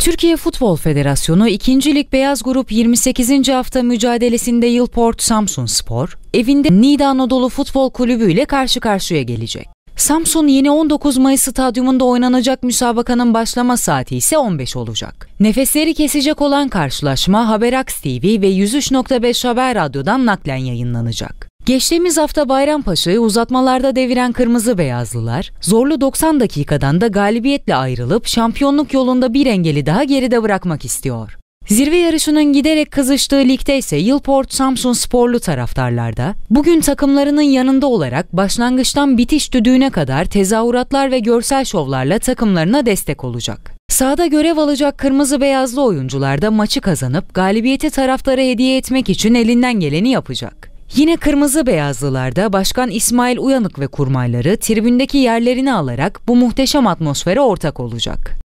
Türkiye Futbol Federasyonu 2. Lig Beyaz Grup 28. hafta mücadelesinde Yılport Samsun Spor, evinde Nida Anadolu Futbol Kulübü ile karşı karşıya gelecek. Samsun yeni 19 Mayıs stadyumunda oynanacak müsabakanın başlama saati ise 15 olacak. Nefesleri kesecek olan karşılaşma Haberaks TV ve 103.5 Haber Radyo'dan naklen yayınlanacak. Geçtiğimiz hafta Bayrampaşa'yı uzatmalarda deviren kırmızı beyazlılar, zorlu 90 dakikadan da galibiyetle ayrılıp şampiyonluk yolunda bir engeli daha geride bırakmak istiyor. Zirve yarışının giderek kızıştığı ligde ise Yılport Samsun sporlu taraftarlarda bugün takımlarının yanında olarak başlangıçtan bitiş düdüğüne kadar tezahüratlar ve görsel şovlarla takımlarına destek olacak. Sahada görev alacak kırmızı beyazlı oyuncular da maçı kazanıp galibiyeti taraftara hediye etmek için elinden geleni yapacak. Yine kırmızı beyazlılarda Başkan İsmail Uyanık ve kurmayları tribündeki yerlerini alarak bu muhteşem atmosfere ortak olacak.